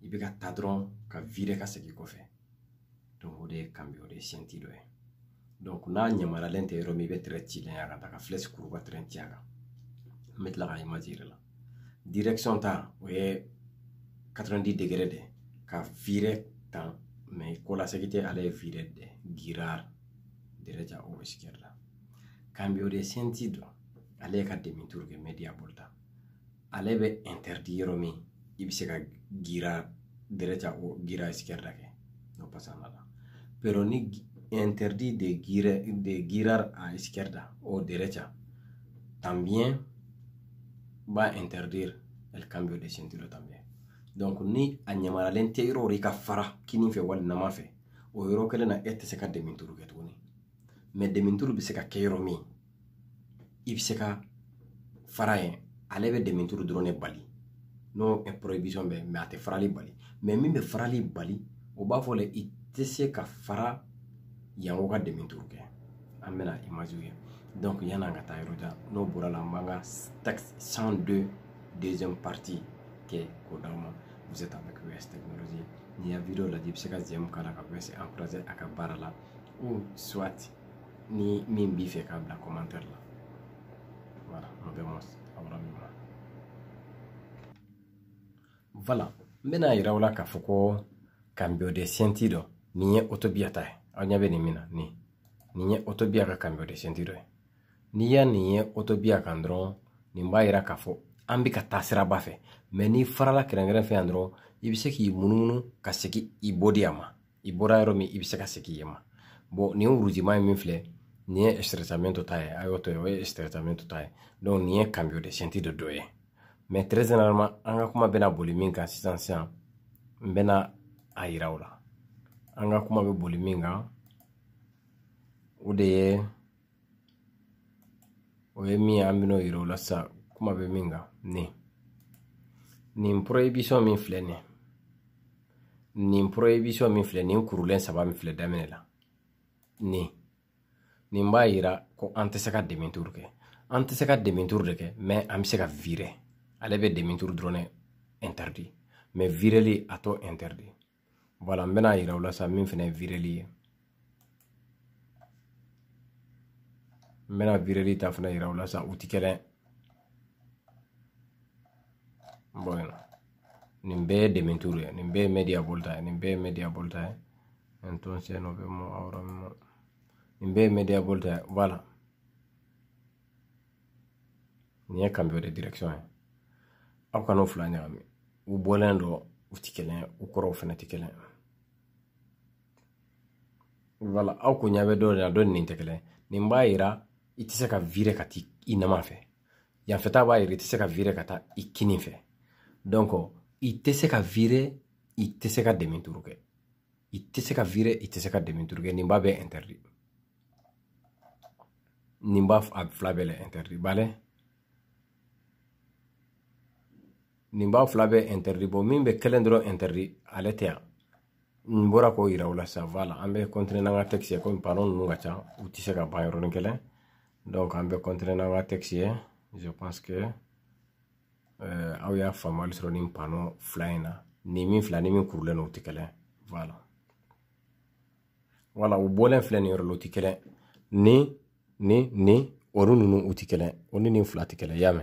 i bɛ ka ta dɔrɔn ka virɛ ka segin kɔfɛ o de ye kanbe o de ye siyɛntido ye donc n'a ɲamariyalen tɛ yɔrɔ min i bɛ tɛrɛ cilen a ka filɛsi kuru ka tɛrɛ ci a kan n la direction ta o ye 90 degré de ka virɛ tan mais kolasegi tɛ ale ye virɛ de girar dereja o izquierda kanbe o de ye siyɛnti dɔn ale ye ka demi tour kɛ media bolta ale bɛ interdit i bɛ se ka gira direct a o gira sikɛri da kɛ n'o pasa na da pero ni interdit de gira de girar a izquierda o derecha también va a interdir el cambio de sentido también donc ni a ɲamaralen tɛ yɔrɔ i ka fara kini fɛ wali nama fɛ o yɔrɔ kelen na e tɛ se ka deminturu kɛ tuguni mais deminturu bɛ se ka kɛ yɔrɔ min i bɛ se ka fara ye ale bɛ deminturu dɔrɔn ne bali n'o ye prohibition bɛ mɛ a tɛ farali bali mɛ min bɛ farali bali o b'a fɔ le i tɛ se ka fara yanko ka dɛmɛturu kɛ an bɛna imaziw ye donc yan'an ka taa yɔrɔ n'o bɔra la an b'an ka texte 102 deuxième partie kɛ k'o d'aw ma vous êtes avec US Technologie n'i ya video lajɛ i bɛ se ka zɛmu k'a la ka US encourager a ka baara la ou soit ni min b'i fɛ k'a bila commentaire la voilà on verra Wala n bɛna yira kafuko la k'a fɔ ko kanbiodesɛnti dɔ nin ye otobiya ta ye aw ɲɛ bɛ nin min na nin nin n'i ya nin ye otobiya kan dɔrɔn nin k'a fɔ an bɛ n'i farala kɛrɛnkɛrɛn fɛ yan dɔrɔn i bɛ se k'i munumunu ka segin i bɔdiya ma i bɔra yɔrɔ min i bɛ se ka segin i ye ma bɔn nin wurujima ye min filɛ nin ye ɛsitɛrɛtamento y'o to ye o ye ɛsitɛrɛtamento ta ye dɔnku nin mɛ très généralement an ka kuma bɛna boli min kan sisan sisan n bɛna a yira u la an ka kuma bɛ boli min kan o de ye o ye min ye an bɛn'o yira u la sisan kuma bɛ min kan nin nin prohibition min filɛ nin nin prohibition min filɛ nin kurulen saba min filɛ daminɛ la nin nin b'a yira ko an tɛ se ka dɛmɛturu kɛ an tɛ se ka dɛmɛturu de kɛ mɛ an bɛ se ka virɛ ale bɛ dɛmɛ turu interdit Me vireli a tɔ interdit voilà n bɛna yira aw la sa min fɛnɛ vireli ye vireli ta fɛnɛ yira aw la sa u ti bon nin bɛɛ ye dɛmɛ media bolta ye nin media bolta ye entonces nos vemos ahora mismo nin bɛɛ media bolta ye voilà nin ye cambio de direction ye aw kan'o fila ɲagami u bɔlen dɔ u tɛ kelen u kɔrɔw fɛnɛ tɛ kelen wala aw ko ɲɛ bɛ dɔ de la dɔ nin tɛ kelen nin b'a yira i tɛ se ka vire ka taa i nama fɛ yanfɛta b'a yira i tɛ se ka vire ka taa i kini fɛ donc i tɛ se ka vire i tɛ se ka dɛmɛ turu kɛ i tɛ se ka vire i tɛ se ka dɛmɛ turu kɛ nin b'a bɛɛ interdit nin b'a a fila bɛɛ la interdit bale nimba flabe fila bɛ interdit bɔ min bɛ kelen interdit ale tɛ k'o ira u sa vala ambe kontre na taxi ko panon nunga cha uti se ka bayron kele donc ambe kontre na taxi je pense que euh, aw y'a famal sur nim panon panneau nimi fla nimi kurle no uti kele vala wala u bolen fla ni rolo uti kele ni ni ni orununu uti kele tɛ o ni nin fila tɛ kelen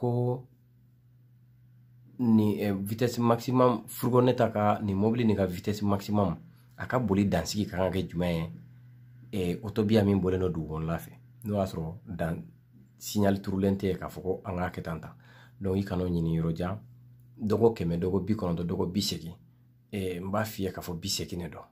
ko ni eh, vitesse maximum furgoneta ka ni mobili ni ka vitesse maximum a ka boli dansigi ka kan kɛ jumɛn ye eh, otobiya min bɔlen do dugukɔnɔla fɛ n'o y'a sɔrɔ dan signal turulen tɛ k'a fɔ ko an k'a kɛ tan tan donc i kan'o ɲini yɔrɔjan dɔgɔ kɛmɛ dɔgɔ bi kɔnɔntɔn dɔgɔ bi segin eh, n b'a f'i ye k'a fɔ bi segin ne dɔn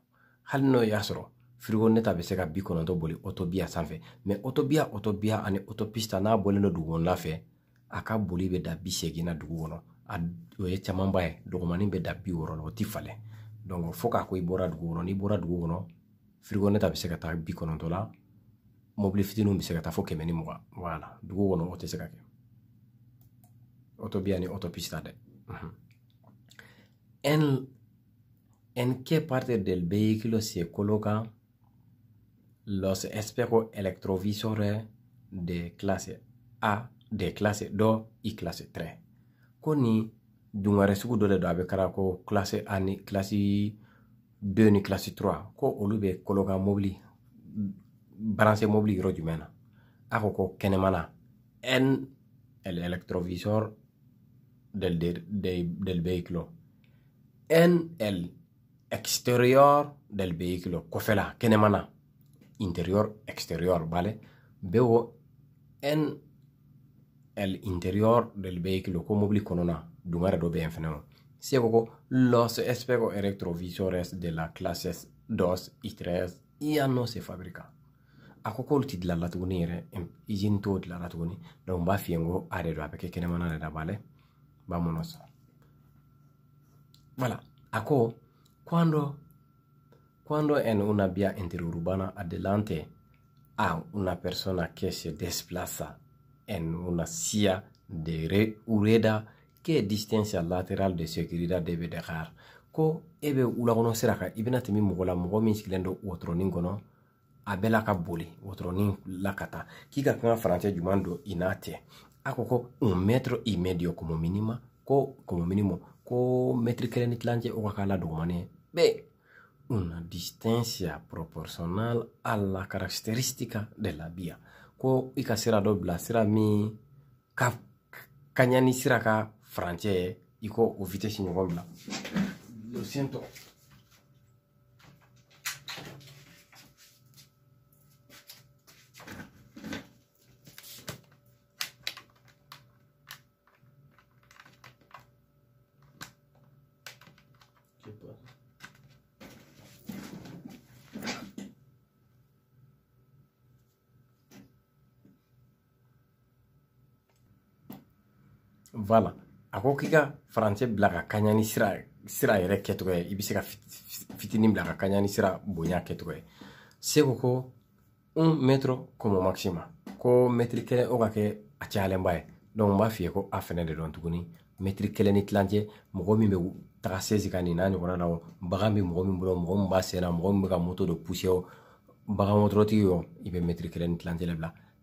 hali n'o y'a sɔrɔ firigoneta bɛ se ka bi kɔnɔntɔn boli otobiya sanfɛ mɛ otobiya otobiya ani otopista n'a bɔlen do dugukɔnɔla fɛ a ka boli bɛ da bi seegin na dugu kɔnɔ a o ye camanba ye dɔgɔmanin bɛ da bi wɔɔrɔ la o ti falen donc fo k'a ko i bɔra dugu kɔnɔ n'i bɔra dugu kɔnɔ firigonɛ ta bɛ se ka taa bi kɔnɔntɔn la mobili fitininw bɛ se ka taa fo kɛmɛ ni mugan voilà dugu kɔnɔ o tɛ se ka kɛ autobia ni autopista dɛ en en che parte del veicolo se coloca los espejos electrovisores de clase A de clase 2 y clase 3 cuando y de a clase clase 2 ni clase 3 ko Olube bɛ Mobli mobili el electrovisor del, de, del vehículo en el exterior del vehículo fela kɛnɛmana interior exterior vale veo en el interior del vehículo como mobili kɔnɔna una dɔ bɛ yen Si los espejos electrovisores de la clases 2 y 3 ya no se fabrica a el la tuguni y izini t'o la tuguni no va fiengo a de a vale vámonos voilà a cuando cuando en una vía interurbana adelante a una persona que se desplaza en una silla de re, ureda ke distancia lateral de securida debe dejar ko ebe be wulakɔnɔ sira kan i bena tɛmi mɔgɔ la min sigilen do wotoronin kɔnɔ a bɛɛ la ka boli wotoronin la ka ta k'i ka kan ka farancɛ juman don i n'a tɛ a ko ko un mɛtre i medio como minima ko como minimo ko mɛtiri kelen ni tilancɛ o ka k'a la dugumani be una distancia proporcional a la característica de la vía ko i ka sira dɔ bila sira min ka kaɲa sira ka farancɛ i ko o ɲɔgɔn bila voilà a ko k'i ka farancɛ bila ka kaɲa ni sira sira yɛrɛ kɛcogo ye i bɛ se ka fitinin bila ka kaɲa ni sira bonya kɛcogo ye se ko ko un mɛtro komo maxima ko mɛtiri kelen o ka kɛ a cayalenba ye donc n b'a f'i ye ko a fɛnɛ de dɔn tuguni mɛtiri kelen ni tilancɛ mɔgɔ min bɛ taga sezi ka nin n'a ɲɔgɔnna la o bagan bɛ mɔgɔ min bolo mɔgɔ min b'a sen na mɔgɔ min bɛ ka moto dɔ pushe o bagan wotoro tigi o i bɛ mɛtiri kelen ni tilancɛ le bila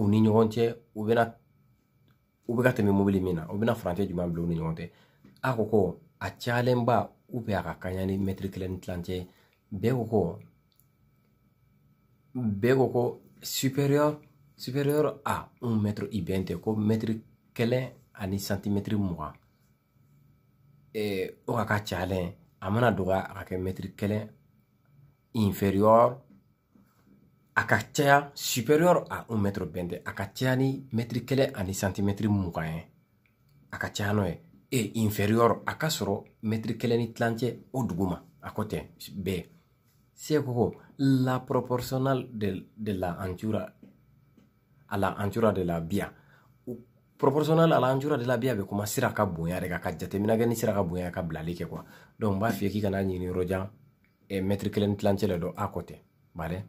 u ni ɲɔgɔn cɛ u bɛna u bɛ ka tɛmɛ mobili min na u bɛna furancɛ jumɛn bila u ni ɲɔgɔn cɛ a ko ko a cayalenba u bɛ a ka kaɲa mɛtiri kelen ni tilancɛ bɛɛ ko ko bɛɛ ko ko superior superior a un mɛtiri i bɛn tɛ ko mɛtiri kelen ani santimɛtiri mugan e, o ka ka cayalen a mana dɔgɔya a ka kɛ mɛtiri kelen inferior a ka caya superior a un mètre bende a ka caya ni mɛtiri kelen ani santimɛtiri mugan ye a ka caya n'o ye e inferior a ka sɔrɔ mɛtiri kelen ni tilancɛ o dugu ma a ko tɛ bɛɛ se ko la proportional de, de la anchura alla anchura de la via proportional alla anchura de la bia bɛ kuma sira ka bonya de ka ka jateminɛ kɛ ni sira ka bonya ka bilali kɛ kuwa donc n b'a f'i ye k'i kana ɲini yɔrɔjan mɛtiri kelen ni tilancɛ la dɔn a kɔ tɛ bale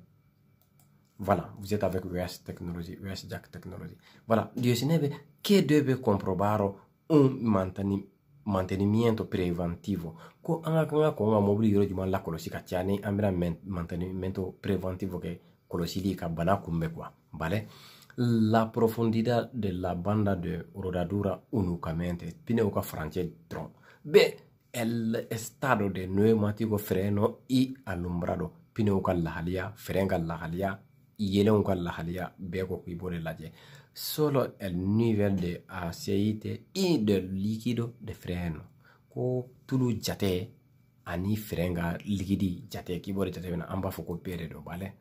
Voilà, vous êtes avec US Technology, US Jack Technology. Voilà, Dio Sineve che deve comprovare un mantenimento preventivo. Con una con una mobile di man la colosi cacciani, un mantenimento preventivo che colosi lì cabana come qua, vale? La profondità della banda di rodatura unicamente, fino a francia tron. Beh, è stato del pneumatico freno e allumbrato, fino a lahalia, frenga lahalia, yelon ka la bɛɛ ko k'i b'o de solo el nivel de aceite y del líquido de freno ko tulu jate ani frenga ka ligidi jate k'i b'o de jate mina an de do bale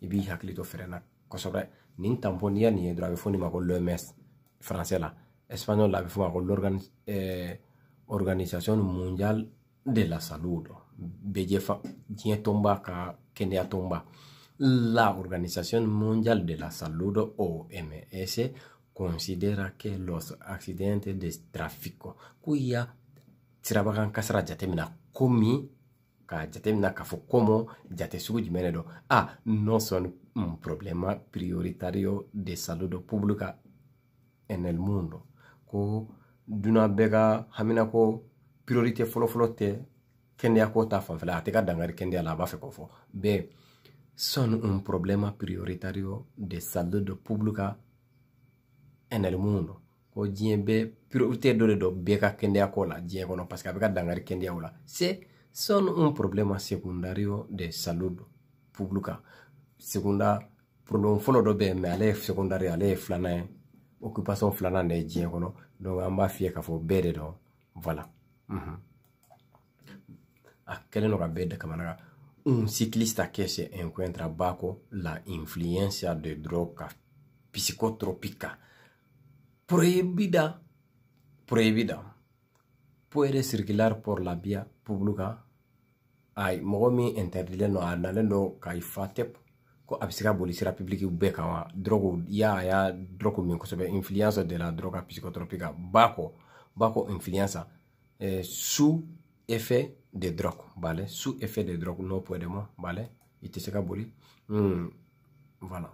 i b'i hakili to fɛrɛn na nin n'i ya nin ye dɔrɔn a bɛ ko l'oms la espagnol la a bɛ fɔ mundial de la salud bɛ jɛ diɲɛ tomba ka a tomba. La Organización Mundial de la Salud, OMS, considera que los accidentes de tráfico cuya sirabakan kasara ya komi k'a jateminɛ k'a como ya te sugu jumɛn a no son un problema prioritario de salud pública en el mundo ko dunan bɛɛ ka haminako priorite fɔlɔfɔlɔ tɛ kɛnɛyako ta fanfɛla a tɛ ka dankari kɛnɛya la a b'a sono un problema prioritario de salute publica nel mundo ko diɲɛ bɛɛ priorité dɔ de dɔ bɛɛ ka kɛnɛya ko la diɲɛ kɔnɔ parce que a bɛ ka dankari kɛnɛyaw la se son un problema secundario de salud publica secunda problème fɔlɔ dɔ bɛ mais ale ye secondari ale ye filanan ye occupation filanan de ye diɲɛ kɔnɔ donc an b'a fiyɛ k'a fɔ bɛɛ de dɔn voilà mm -hmm. a kɛlen dɔ ka bɛɛ da kamanaga un ciclista que se encuentra bajo la influencia de droga psicotrópica prohibida, prohibida puede circular por la vía pública hay mogomi min no a no do ko y'a y'a drogue de la droga psicotrópica bajo bajo influenza eh, su Efe de droga, ¿vale? Su F de droga, no podemos, ¿vale? Y te seca boli. Mm, voilà.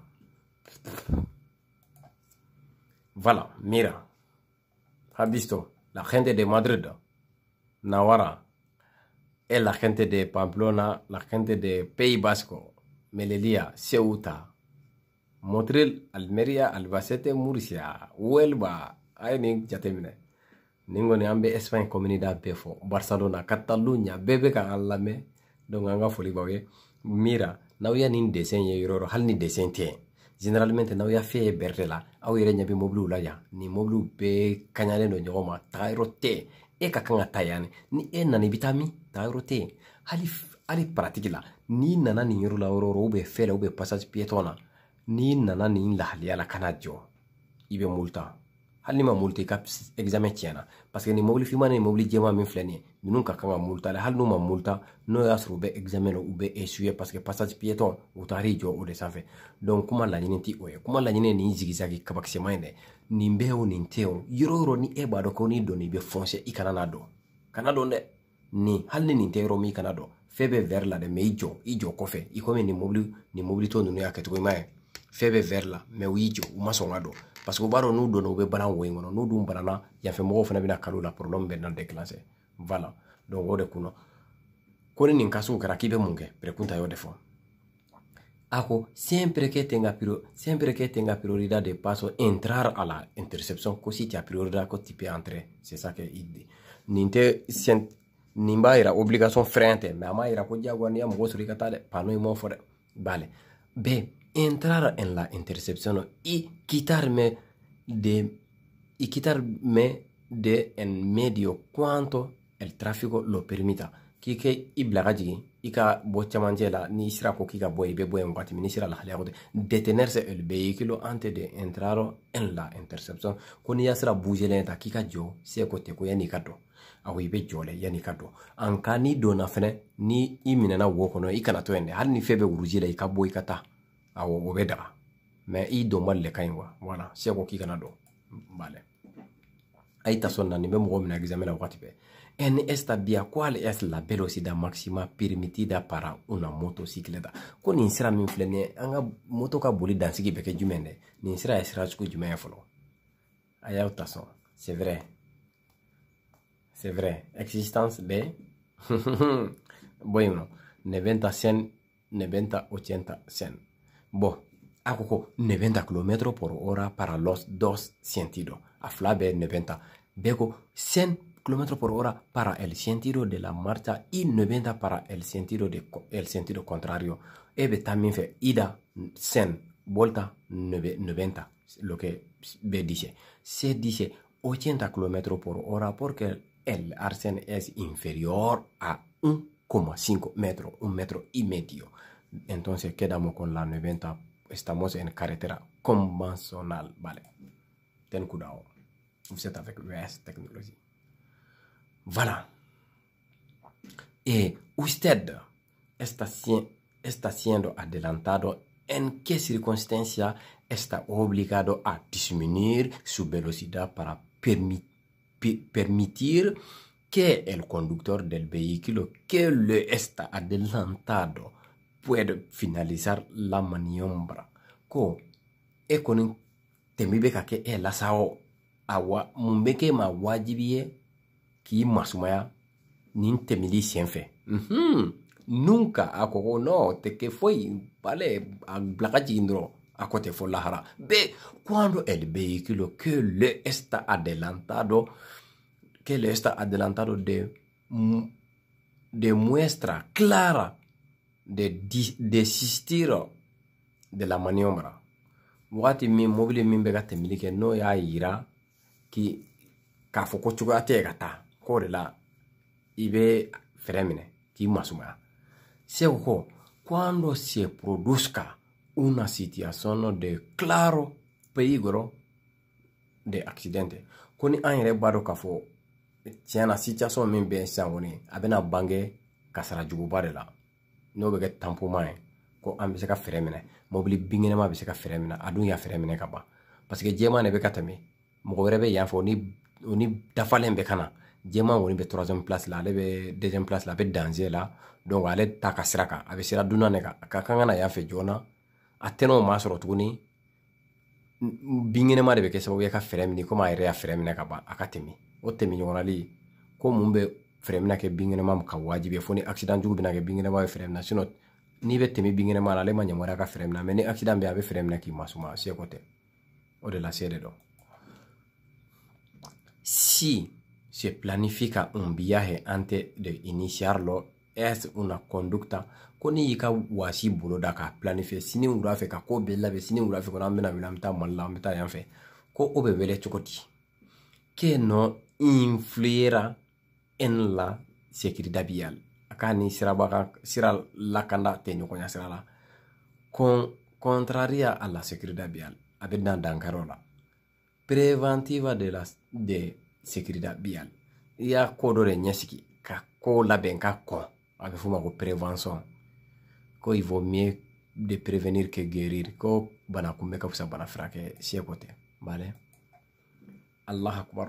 Voilà, mira. ¿Has visto? La gente de Madrid, Navarra, es eh, la gente de Pamplona, la gente de País Vasco, Melilla, Ceuta, Motril, Almería, Albacete, Murcia, Huelva, ahí ya terminé. nin kɔni an bɛ espagne communida bɛɛ fɔ barcelona catalunya bɛɛ bɛ ka an lamɛn donc an ka foli b'aw ye mira n'aw ya nin dessin ye yɔrɔ yɔrɔ hali ni dessin tɛ généralement n'aw y'a fɛn ye bɛrɛtɛ la aw yɛrɛ ɲɛ bɛ mobiliw la yan nin mobiliw bɛɛ kaɲalen don ɲɔgɔn ma taga yɔrɔ tɛ e ka kan ka taa yan ni e nana i bɛ taa min taga yɔrɔ tɛ hali hali paratiki la n'i nana nin yɔrɔ la yɔrɔ yɔrɔ ou bien fɛn la ou bien passage piéton na n'i nana nin lahaliya la kana jɔ i bɛ mobili ta hali ni ma multi ka examen tiɲɛna parce que nin mobili finma ni mobili jɛma min filɛ ni ninnu ka kan ka mulu la hali n'u ma mulu n'o y'a sɔrɔ u bɛ examen na u bɛ essuyer parce que passage piéton u taar'i jɔ o de sanfɛ donc kuma laɲini ti o ye kuma laɲini ye nin zigizagi kabakisɛma in dɛ nin bɛɛ o nin tɛ o yɔrɔ yɔrɔ ni e b'a dɔn ko n'i dɔnna i bɛ foncer i kana n'a dɔn kana dɔn dɛ nin hali ni nin tɛ yɔrɔ min i kana dɔn fɛn bɛ vɛri la dɛ mɛ i jɔ i jɔ kɔfɛ i komi nin mobili nin mobili tɔ ninnu y'a kɛcogo ɲuman ye fɛn bɛ vɛri la mɛ u y'i jɔ u ma sɔn ka dɔn Paseke u b'a dɔn n'u donna u bɛ bana wo in kɔnɔ n'u dun banana yafɛ mɔgɔw fana bɛna kalo la problème bɛ na déclencher voilà donc o de kunna ko ni nin kasiw kɛra k'i bɛ mun kɛ y'o de fɔ ako sempre che tenga, prior- sempre che tenga priorità del passo entrare alla interception così ti ha priorità che ti puoi entrare c'est ça che il dit nin tɛ nin b'a yira obligation frein tɛ mais a m'a yira ko diyagoya n'i ye mɔgɔ sɔrɔ i pano m'o fɔ dɛ bale entrar en la intercepción y quitarme de y quitarme de en medio cuanto el tráfico lo permita kike kɛ i bila ka i ka bɔ n'i sera ko k'i ka bɔ i bɛ n'i sera lahalaya kɔtɛ detenerse el vehículo antes de entrar en la intercepción ko n'i y'a sira bugelen ta k'i ka jɔ seko tɛ ko yan'i ka dɔn awɔ i bɛ jɔ lɛ an ka n'i donna fɛnɛ ni i minɛna wo kɔnɔ i kana to yen dɛ ni febe bɛ wuruji la i Au o bɛ daga mɛ i don ma lɛ ka ɲi wa wala sɛ ko k'i kana don b'a lɛ a y'i ta sɔn na nin bɛ examen na waati bɛɛ NS tabia quale es la velocità da maxima permittida para una motocicleta. ko nin sira min filɛ nin ye an ka moto ka boli dansigi bɛ kɛ jumɛn dɛ nin sira ye sira sugu jumɛn ye fɔlɔ a y'aw ta sɔn c'est vrai c'est vrai existence de bɔ 90 sen 90 80 sen a hago 90 km por hora para los dos sentidos a 90 bego 100 km por hora para el sentido de la marcha y 90 para el sentido, de, sentido contrario e también fe ida 100 vuelta 90 lo que B dice Se dice 80 km por hora porque el arsen es inferior a 1,5 metro, un metro y medio entonces quedamos con la 90, estamos en carretera convencional, ¿vale? Ten cuidado, usted avec US tecnología Voilà. Y eh, usted está, siendo adelantado en qué circunstancia está obligado a disminuir su velocidad para permitir que el conductor del vehículo que le está adelantado puede finalizar la maniobra. Ko Es un un que que la Nunca a no te que fue vale a blacajindro a cote Ve cuando el vehículo que le está adelantado que le está adelantado de mm, muestra. clara de desistiro de la maniobra wagati mi mobile mi bɛ ka tɛmɛli kɛ n'o y'a ira ki k'a fɔ ko cogoya tɛ ka taa k'o de la i bɛ k'i masumaya seko ko quando si produzca una situazione de claro peligro de accidente ko ni an yɛrɛ b'a dɔn k'a fɔ tiɲɛ na situation bange kasara juguba de n'o bɛ kɛ tanpoma ye ko an bɛ se ka fɛɛrɛ minɛ mobili binkɛnɛma bɛ se ka fɛɛrɛ minɛ a dun y'a fɛɛrɛ minɛ ka ban paseke jɛman de bɛ ka tɛmɛ mɔgɔ wɛrɛ bɛ yan fɛ o ni o ni dafalen bɛ ka na jɛman kɔni bɛ troisième place la ale bɛ deuxième place la a bɛ danger la donc ale ta ka sira kan a bɛ sira dunan de kan a ka kan ka na yan fɛ joona a tɛna o maa sɔrɔ tuguni binkɛnɛma de bɛ kɛ sababu ye ka fɛɛrɛ minɛ komi a yɛrɛ y'a fɛɛrɛ minɛ ka ban a ka tɛmɛ o tɛmɛ ɲɔgɔnnali ko mun bɛ fɛɛrɛ bɛna kɛ binkɛnɛma ka wajibi ye accident jugu bɛna kɛ binkɛnɛma ye fɛɛrɛ n'i bɛ tɛmɛ binkɛnɛma la ale ma ɲamariya ka fɛɛrɛ mina ni accident bɛ a bɛ k'i masuma seko tɛ o de la se de si se planifica un viaje antes de iniciarlo es una conducta ko ni wasi bolo da k'a planifiye sini wula fɛ ka ko bɛɛ labɛn sini wula fɛ kɔnɔ an bɛna wuli an bɛ taa mali la an ko o bɛ wele no influera en la sekiridabiya a k'a ni la sira lakanda tɛ ɲɔgɔnya sira la Con, contraria alla security vial a bɛ dan dankari la preventiva de la de security vial i y'a ko dɔ de ɲɛsigi ka ko labɛn ka kɔn a bɛ f'o ma ko prevention ko il vaut mieux de prévenir que guérir ko bana kunbɛ ka fisa bana furakɛ seko tɛ vale allah akbar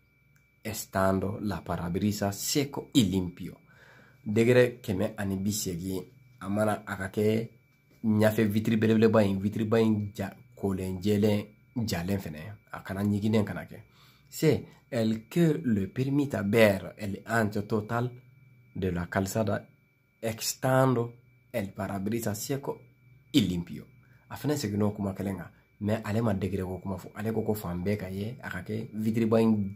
estando la parabrisa seco y limpio. Degre kɛmɛ ani bi segin a mana a ka kɛ ɲafɛ vitiri belebeleba in witiriba in ja kolen jɛlen jalen fɛnɛ a kana ɲiginen kana kɛ elle que le permita à bear elle total de la calzada extando el parabrisa seco y limpio a fɛnɛ segin'o kuma kelen kan mais ma degre ko kuma fɔ ale ko ko fan bɛɛ ka ye a ka kɛ vitiriba in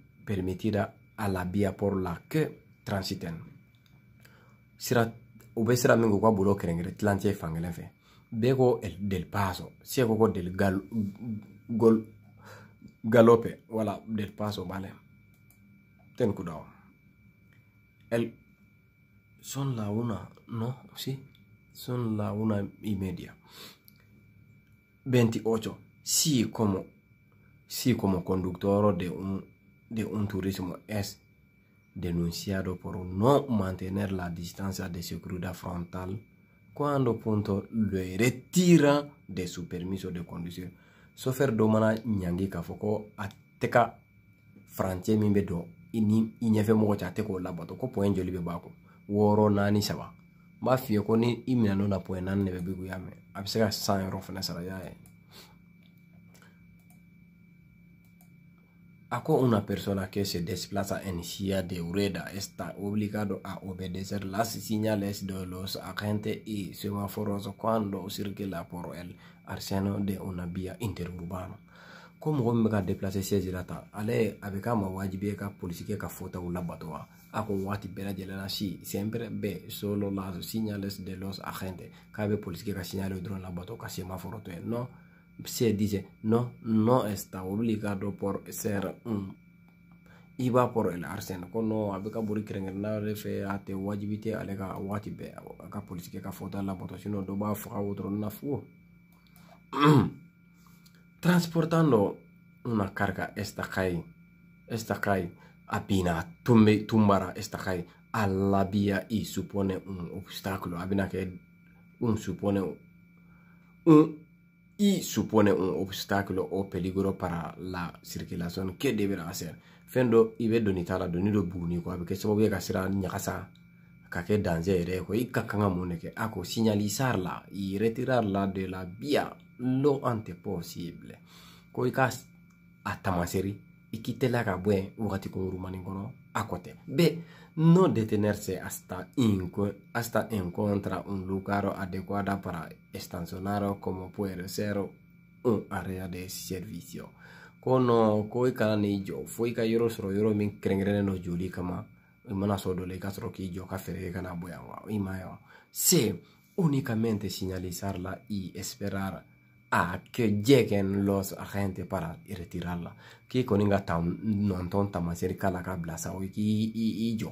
permitida a la vía por la que transiten Si la. bɛ sira min k'u el bolo el del paso Si es del gal O galope del paso vale ten cuidado el son la una no Si. son la una y media 28 si como si como conductor de un de un turismo es denunciado por no mantener la distancia de seguridad frontal cuando punto le retira de su permiso de conducir Sofer domana mana kafoko Ateka Frontier ko a tɛ ka farancɛ labato ko joli be bako woro seba, saba f'i ko ni a san A una persona que se desplaza en silla de rueda está obligado a obedecer las señales de los agentes y semáforos cuando circula por el arsenal de una vía interurbana. Como un min bɛ se déplacer de la tan ale a ver ma wajibi ye ka polisikɛ ka fota labato a ko waati de la si siempre ve solo las señales de los agentes k'a policía polisikɛ ka signale un labato ka semáforo to ¿no? non se dice, no, no está obligado por ser un iba por el arsenal con no a bɛ ka boli kɛrɛnkɛrɛnnenya de fɛ a tɛ wajibi tɛ ale ka waati la a ka polisikɛ ka la b'a faga wotoro na transportando una carga esta esta kai apina tumbe tumbara esta a la vía y supone un obstáculo abina que un supone un y supone un obstáculo o peligro para la circulación que deberá hacer fɛn dɔ i bɛ doni t'a la doni dɔ buguni kɔ a bɛ kɛ sababu ye ka sira ɲagasa ka kɛ danger yɛrɛ ye kɔ ecco, i ka kan ka y retirarla de la vía lo antes posible ko i ka a tamaseri i k'i teliya ka bɔ yen wagati kunkurumani a kɔ tɛ no detenerse hasta, hasta encontrar un lugar adecuado para estacionar como puede ser un área de servicio. Kono koi kana ni jɔ foyi ka yɔrɔ sɔrɔ yɔrɔ min kɛrɛnkɛrɛnnen dɔ joli kama i mana sɔrɔ dɔ la que yo café k'i jɔ ka fɛɛrɛ kana se únicamente señalizarla y esperar a que lleguen los agentes para retirarla k'i kɔni ka ta nɔntɔn más cerca la cabla sa o k'i jɔ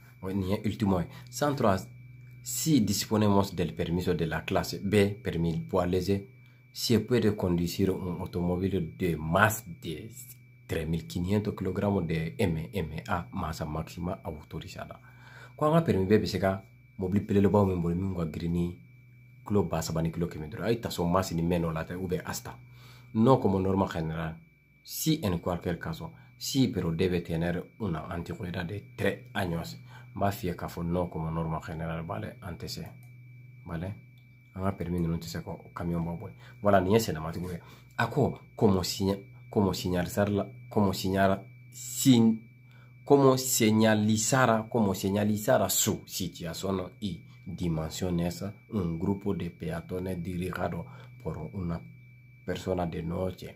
Ultimo, eh. si disponemos del permiso de la clase B, permiso léger, eh, se puede conducir un automóvil de más de 3.500 kg de MMA, masa máxima autorizada. Cuando el permiso permis seca, bɛ se ka mobili belebelebaw min bolo minnu ka girin ni kilo ba saba ni kilo masi ni mɛn o la asta no como norma general si en cualquier caso si pero debe tener una antigüedad de tres años Mafia Cafon no como norma general vale antes se vale ahora ka no se camión Voilà, ni bɔ wala más. es como como señalizar como señala sin como señalizara como señalizara su situación y dimensiones un grupo de peatones dirigido por una persona de noche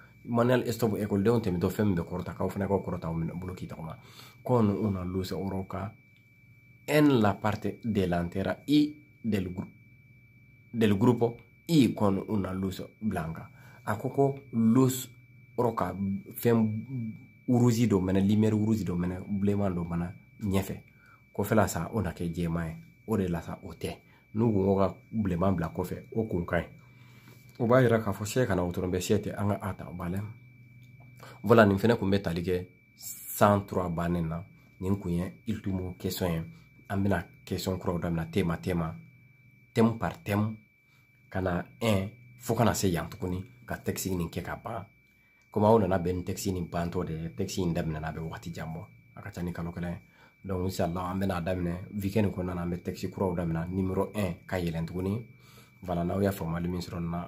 manuel estobo ekolidenw tɛmi tɔ fɛn min bɛ kɔrɔta kaw fana kaw kɔrɔta bolo k'i tɔgɔma con una luz oroca en la parte delantera y del, del grupo y con una luz blanca a ko ko luz oroca fɛn uruzi dɔ mɛnɛ lumière uruzi dɔ mɛnɛ bileman dɔ mana ɲɛfɛ kɔfɛla sa o na kɛ jɛman ye o de la sa o tɛ n'u kun ko ka bileman bila kɔfɛ o kun ka ɲi o b'a yira k'a fɔ sɛ kana wotoro bɛ sɛ tɛ an ka a ta balɛm voilà nin fɛnɛ kun bɛ tali kɛ 103 bannen na nin kun ye ultimo question ye an bɛna question kuraw damina tema tema thème par thème ka na 1 fo kana se yan tuguni ka texte nin kɛ ka ban komi aw nana bɛn ni texte nin bantɔ de ye texte in daminɛna a bɛ wagati jan bɔ a ka ca ni kalo kelen donc inshallah an bɛna daminɛ weekend kɔnɔna na an bɛ texte kuraw daminɛ numéro 1 ka yɛlɛn tuguni voilà n'aw y'a faamuyali min sɔrɔ nin na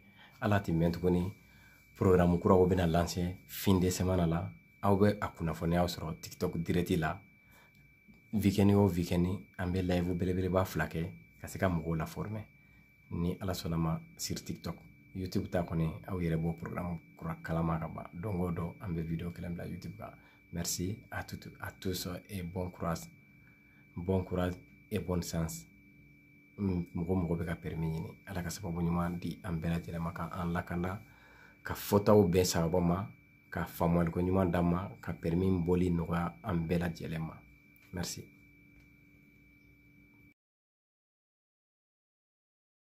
ala ti mɛn tuguni programu kuraw bɛna lanse fin de semana la aw bɛ a kunnafoniyaw sɔrɔ tiktok direti la wikɛni o wikɛni an bɛ layivu belebeleba fila kɛ ka se ka mɔgɔw la forme ni ala sɔnna ma siri tiktok youtube ta kɔni aw yɛrɛ b'o programu kura kalama ka ban don o an bɛ video kelen bila youtube kan merci a tout, a tous et bon courage bon courage et bonne chance mɔgɔ mɔgɔ bɛ ka pɛrimi ɲini ala ka sababu ɲuman di an bɛɛ lajɛlɛma ka an lakanda ka fɔtaw bɛn sababa ma ka faamualiko ɲuman d'an ma ka pɛrimi bɔli nɔgɔya an bɛɛ lajɛlɛ ma merci